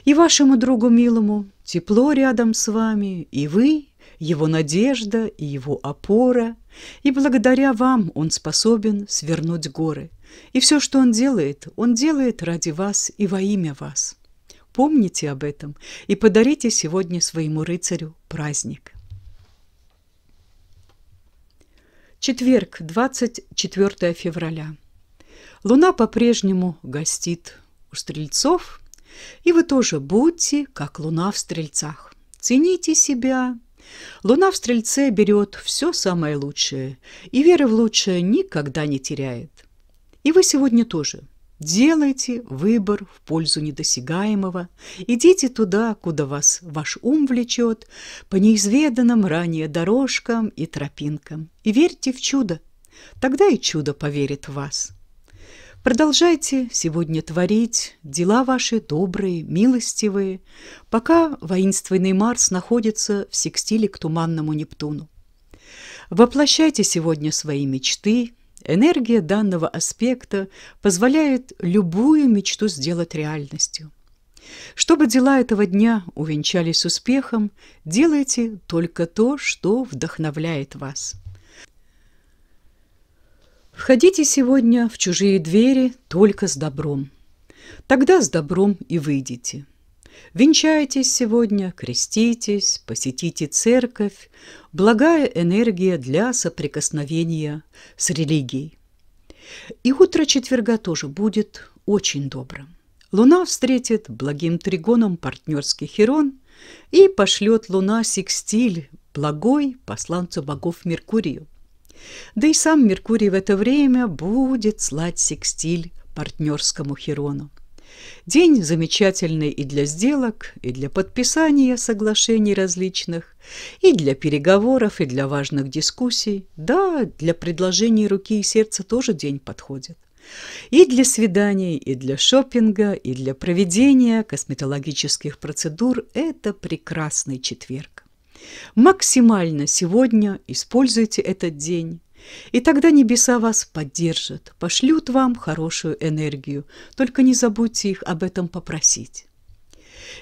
И вашему другу милому тепло рядом с вами, и вы – его надежда и его опора, и благодаря вам он способен свернуть горы. И все, что он делает, он делает ради вас и во имя вас. Помните об этом и подарите сегодня своему рыцарю праздник. Четверг, 24 февраля. Луна по-прежнему гостит у стрельцов – и вы тоже будьте, как луна в стрельцах. Цените себя. Луна в стрельце берет все самое лучшее, и веры в лучшее никогда не теряет. И вы сегодня тоже. Делайте выбор в пользу недосягаемого. Идите туда, куда вас ваш ум влечет, по неизведанным ранее дорожкам и тропинкам. И верьте в чудо. Тогда и чудо поверит в вас. Продолжайте сегодня творить дела ваши добрые, милостивые, пока воинственный Марс находится в секстиле к туманному Нептуну. Воплощайте сегодня свои мечты. Энергия данного аспекта позволяет любую мечту сделать реальностью. Чтобы дела этого дня увенчались успехом, делайте только то, что вдохновляет вас. Входите сегодня в чужие двери только с добром. Тогда с добром и выйдите. Венчайтесь сегодня, креститесь, посетите церковь. Благая энергия для соприкосновения с религией. И утро четверга тоже будет очень добрым. Луна встретит благим тригоном партнерский Херон и пошлет Луна секстиль, благой посланцу богов Меркурию. Да и сам Меркурий в это время будет слать секстиль партнерскому Херону. День замечательный и для сделок, и для подписания соглашений различных, и для переговоров, и для важных дискуссий. Да, для предложений руки и сердца тоже день подходит. И для свиданий, и для шопинга, и для проведения косметологических процедур это прекрасный четверг. Максимально сегодня используйте этот день. И тогда небеса вас поддержат, пошлют вам хорошую энергию. Только не забудьте их об этом попросить.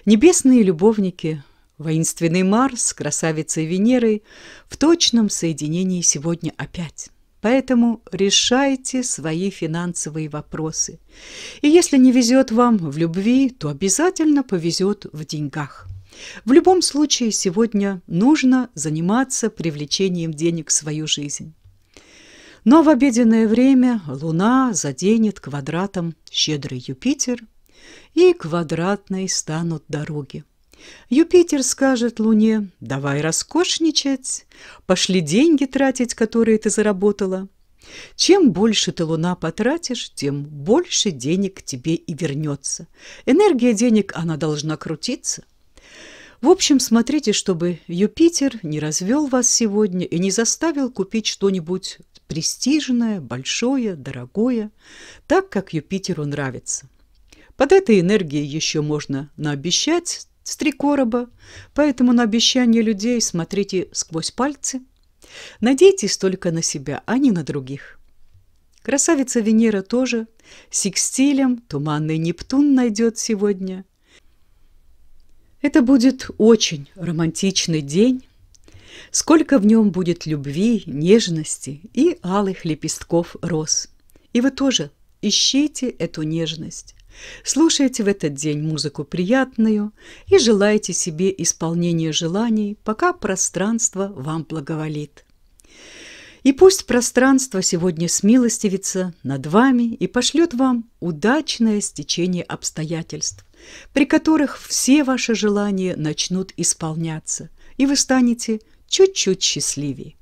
Небесные любовники, воинственный Марс с красавицей Венерой в точном соединении сегодня опять. Поэтому решайте свои финансовые вопросы. И если не везет вам в любви, то обязательно повезет в деньгах. В любом случае сегодня нужно заниматься привлечением денег в свою жизнь. Но в обеденное время Луна заденет квадратом щедрый Юпитер, и квадратной станут дороги. Юпитер скажет Луне, давай роскошничать, пошли деньги тратить, которые ты заработала. Чем больше ты, Луна, потратишь, тем больше денег тебе и вернется. Энергия денег, она должна крутиться. В общем, смотрите, чтобы Юпитер не развел вас сегодня и не заставил купить что-нибудь престижное, большое, дорогое, так, как Юпитеру нравится. Под этой энергией еще можно наобещать с три короба, поэтому на обещания людей смотрите сквозь пальцы. Надейтесь только на себя, а не на других. Красавица Венера тоже секстилем туманный Нептун найдет сегодня – это будет очень романтичный день. Сколько в нем будет любви, нежности и алых лепестков роз. И вы тоже ищите эту нежность. Слушайте в этот день музыку приятную и желайте себе исполнения желаний, пока пространство вам благоволит. И пусть пространство сегодня смилостивится над вами и пошлет вам удачное стечение обстоятельств при которых все ваши желания начнут исполняться, и вы станете чуть-чуть счастливее.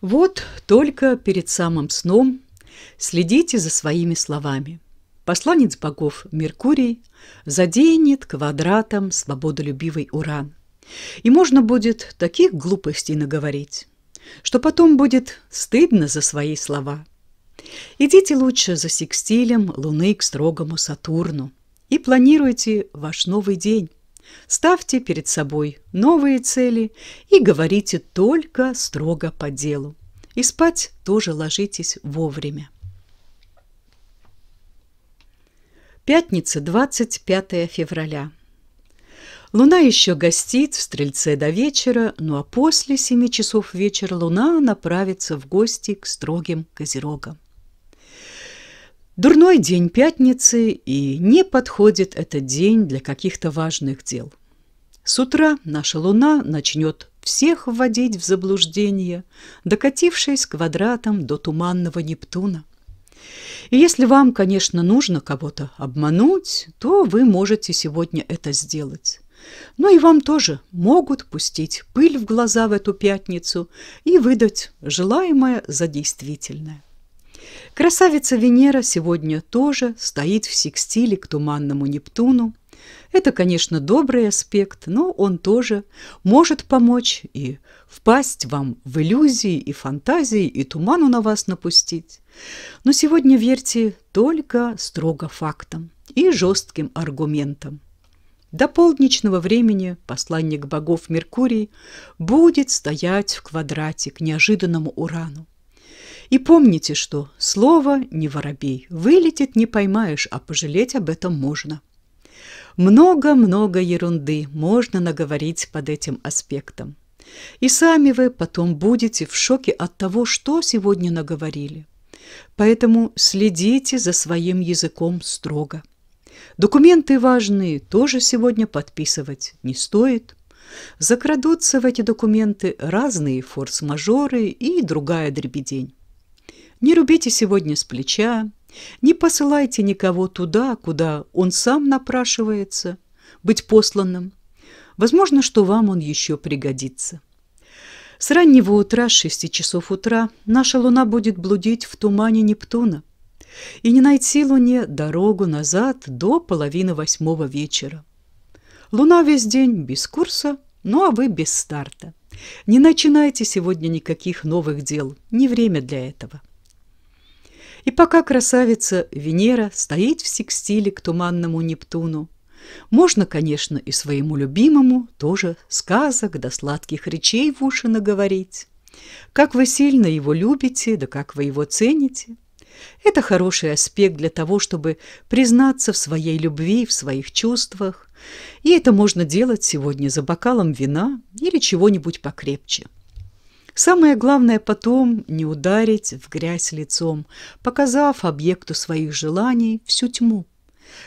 Вот только перед самым сном следите за своими словами. Посланец богов Меркурий заденет квадратом свободолюбивый Уран. И можно будет таких глупостей наговорить, что потом будет стыдно за свои слова – Идите лучше за секстилем Луны к строгому Сатурну и планируйте ваш новый день. Ставьте перед собой новые цели и говорите только строго по делу. И спать тоже ложитесь вовремя. Пятница, 25 февраля. Луна еще гостит в Стрельце до вечера, ну а после семи часов вечера Луна направится в гости к строгим козерогам. Дурной день пятницы, и не подходит этот день для каких-то важных дел. С утра наша луна начнет всех вводить в заблуждение, докатившись квадратом до туманного Нептуна. И если вам, конечно, нужно кого-то обмануть, то вы можете сегодня это сделать. Но ну и вам тоже могут пустить пыль в глаза в эту пятницу и выдать желаемое за действительное. Красавица Венера сегодня тоже стоит в секстиле к туманному Нептуну. Это, конечно, добрый аспект, но он тоже может помочь и впасть вам в иллюзии и фантазии, и туману на вас напустить. Но сегодня верьте только строго фактам и жестким аргументам. До полдничного времени посланник богов Меркурий будет стоять в квадрате к неожиданному Урану. И помните, что слово не воробей. Вылетит не поймаешь, а пожалеть об этом можно. Много-много ерунды можно наговорить под этим аспектом. И сами вы потом будете в шоке от того, что сегодня наговорили. Поэтому следите за своим языком строго. Документы важные тоже сегодня подписывать не стоит. Закрадутся в эти документы разные форс-мажоры и другая дребедень. Не рубите сегодня с плеча, не посылайте никого туда, куда он сам напрашивается быть посланным. Возможно, что вам он еще пригодится. С раннего утра, с шести часов утра, наша луна будет блудить в тумане Нептуна и не найти луне дорогу назад до половины восьмого вечера. Луна весь день без курса, ну а вы без старта. Не начинайте сегодня никаких новых дел, не время для этого. И пока красавица Венера стоит в секстиле к туманному Нептуну, можно, конечно, и своему любимому тоже сказок до да сладких речей в уши наговорить. Как вы сильно его любите, да как вы его цените. Это хороший аспект для того, чтобы признаться в своей любви, в своих чувствах. И это можно делать сегодня за бокалом вина или чего-нибудь покрепче. Самое главное потом не ударить в грязь лицом, показав объекту своих желаний всю тьму,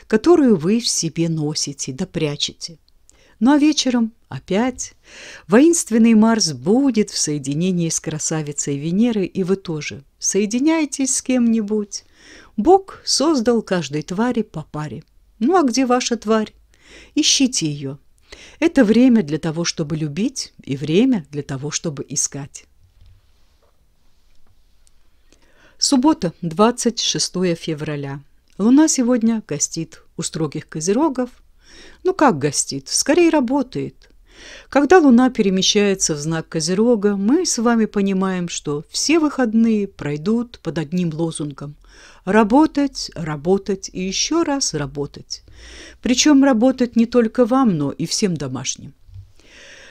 которую вы в себе носите да прячете. Ну а вечером опять воинственный Марс будет в соединении с красавицей Венеры, и вы тоже соединяйтесь с кем-нибудь. Бог создал каждой твари по паре. Ну а где ваша тварь? Ищите ее это время для того, чтобы любить, и время для того, чтобы искать. Суббота, 26 февраля. Луна сегодня гостит у строгих козерогов. Ну как гостит? Скорее работает. Когда Луна перемещается в знак Козерога, мы с вами понимаем, что все выходные пройдут под одним лозунгом – работать, работать и еще раз работать. Причем работать не только вам, но и всем домашним.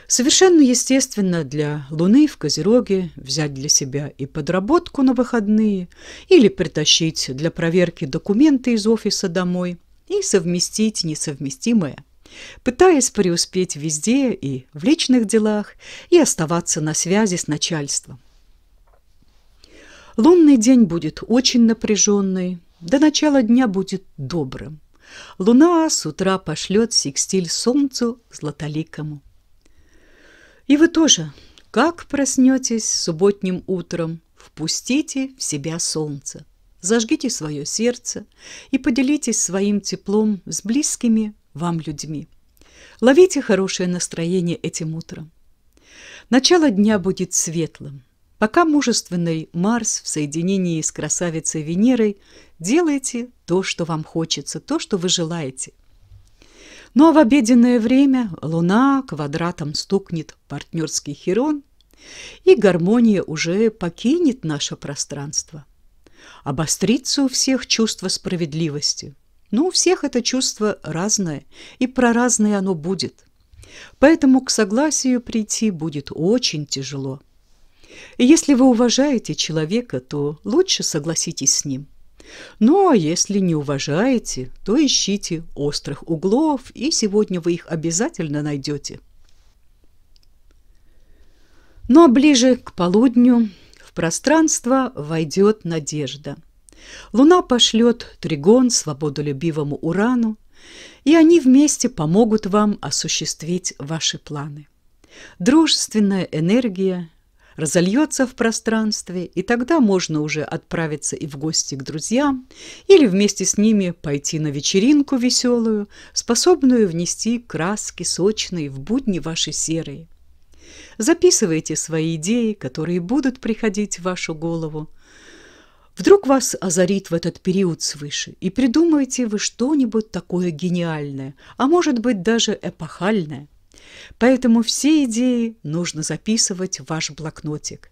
Совершенно естественно для Луны в Козероге взять для себя и подработку на выходные, или притащить для проверки документы из офиса домой и совместить несовместимое – пытаясь преуспеть везде и в личных делах, и оставаться на связи с начальством. Лунный день будет очень напряженный, до начала дня будет добрым. Луна с утра пошлет секстиль солнцу златоликому. И вы тоже, как проснетесь субботним утром, впустите в себя солнце, зажгите свое сердце и поделитесь своим теплом с близкими вам людьми. Ловите хорошее настроение этим утром. Начало дня будет светлым, пока мужественный Марс в соединении с красавицей Венерой делаете то, что вам хочется, то, что вы желаете. Ну а в обеденное время Луна квадратом стукнет партнерский Херон, и гармония уже покинет наше пространство. Обострится у всех чувство справедливости – но ну, у всех это чувство разное, и про разное оно будет. Поэтому к согласию прийти будет очень тяжело. И если вы уважаете человека, то лучше согласитесь с ним. Ну, а если не уважаете, то ищите острых углов, и сегодня вы их обязательно найдете. Ну а ближе к полудню в пространство войдет надежда – Луна пошлет Тригон свободолюбивому Урану, и они вместе помогут вам осуществить ваши планы. Дружественная энергия разольется в пространстве, и тогда можно уже отправиться и в гости к друзьям, или вместе с ними пойти на вечеринку веселую, способную внести краски сочные в будни ваши серые. Записывайте свои идеи, которые будут приходить в вашу голову, Вдруг вас озарит в этот период свыше, и придумаете вы что-нибудь такое гениальное, а может быть даже эпохальное. Поэтому все идеи нужно записывать в ваш блокнотик.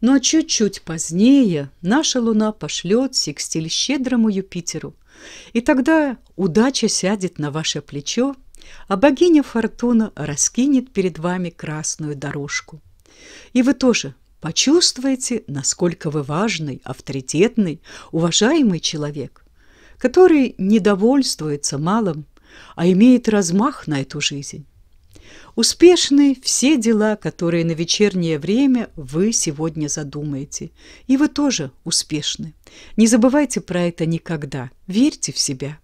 Но чуть-чуть позднее наша Луна пошлет секстиль щедрому Юпитеру, и тогда удача сядет на ваше плечо, а богиня Фортуна раскинет перед вами красную дорожку. И вы тоже Почувствуйте, насколько вы важный, авторитетный, уважаемый человек, который не довольствуется малым, а имеет размах на эту жизнь. Успешны все дела, которые на вечернее время вы сегодня задумаете. И вы тоже успешны. Не забывайте про это никогда. Верьте в себя.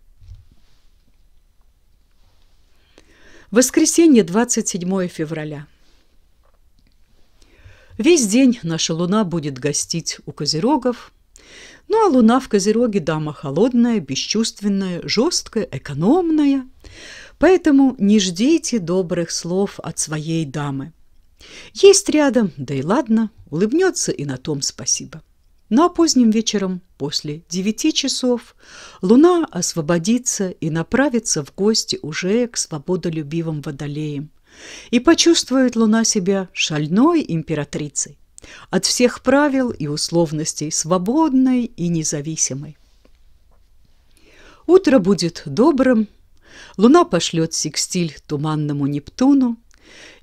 Воскресенье, 27 февраля. Весь день наша луна будет гостить у козерогов. Ну а луна в козероге дама холодная, бесчувственная, жесткая, экономная. Поэтому не ждите добрых слов от своей дамы. Есть рядом, да и ладно, улыбнется и на том спасибо. Ну а поздним вечером, после девяти часов, луна освободится и направится в гости уже к свободолюбивым водолеям и почувствует Луна себя шальной императрицей, от всех правил и условностей свободной и независимой. Утро будет добрым, Луна пошлет секстиль туманному Нептуну,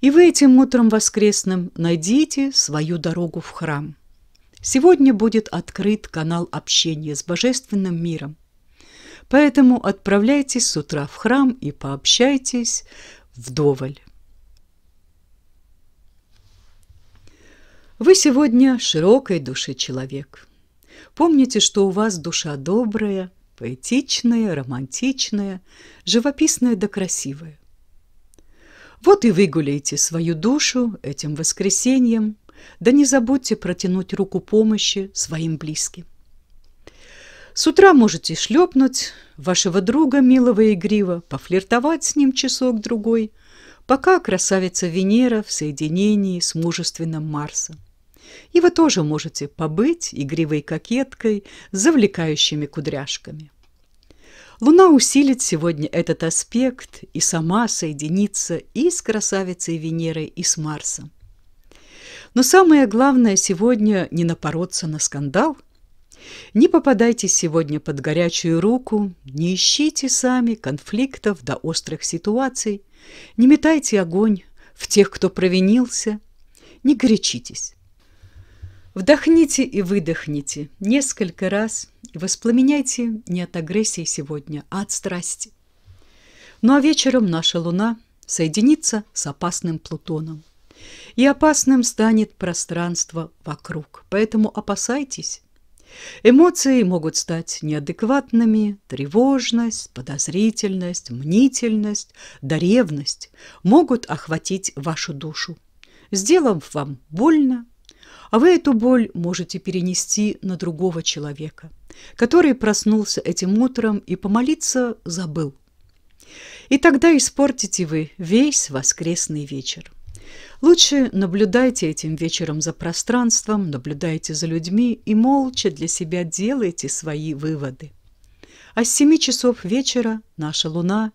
и вы этим утром воскресным найдите свою дорогу в храм. Сегодня будет открыт канал общения с Божественным миром. Поэтому отправляйтесь с утра в храм и пообщайтесь вдоволь. Вы сегодня широкой души человек. Помните, что у вас душа добрая, поэтичная, романтичная, живописная да красивая. Вот и выгуляйте свою душу этим воскресеньем, да не забудьте протянуть руку помощи своим близким. С утра можете шлепнуть вашего друга милого и игрива, пофлиртовать с ним часок-другой, пока красавица Венера в соединении с мужественным Марсом. И вы тоже можете побыть игривой кокеткой с завлекающими кудряшками. Луна усилит сегодня этот аспект и сама соединится и с красавицей Венерой, и с Марсом. Но самое главное сегодня не напороться на скандал. Не попадайте сегодня под горячую руку, не ищите сами конфликтов до острых ситуаций, не метайте огонь в тех, кто провинился, не горячитесь. Вдохните и выдохните несколько раз и воспламеняйте не от агрессии сегодня, а от страсти. Ну а вечером наша Луна соединится с опасным Плутоном. И опасным станет пространство вокруг, поэтому опасайтесь. Эмоции могут стать неадекватными, тревожность, подозрительность, мнительность, ревность могут охватить вашу душу, сделав вам больно а вы эту боль можете перенести на другого человека, который проснулся этим утром и помолиться забыл. И тогда испортите вы весь воскресный вечер. Лучше наблюдайте этим вечером за пространством, наблюдайте за людьми и молча для себя делайте свои выводы а с семи часов вечера наша луна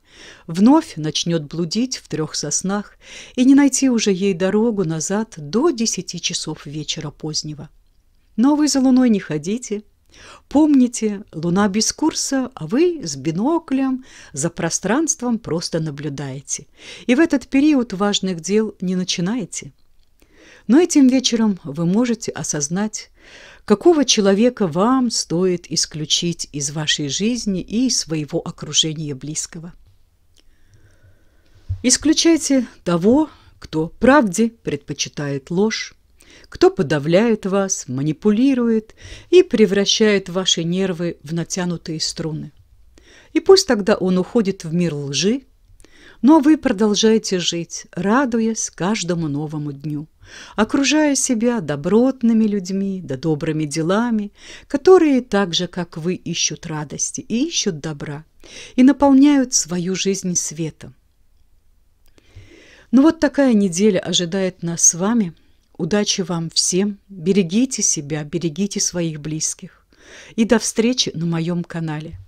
вновь начнет блудить в трех соснах и не найти уже ей дорогу назад до десяти часов вечера позднего. Но вы за луной не ходите. Помните, луна без курса, а вы с биноклем за пространством просто наблюдаете. И в этот период важных дел не начинаете. Но этим вечером вы можете осознать, Какого человека вам стоит исключить из вашей жизни и своего окружения близкого? Исключайте того, кто правде предпочитает ложь, кто подавляет вас, манипулирует и превращает ваши нервы в натянутые струны. И пусть тогда он уходит в мир лжи, но вы продолжаете жить, радуясь каждому новому дню окружая себя добротными людьми да добрыми делами, которые так же, как вы, ищут радости и ищут добра, и наполняют свою жизнь светом. Ну вот такая неделя ожидает нас с вами. Удачи вам всем. Берегите себя, берегите своих близких. И до встречи на моем канале.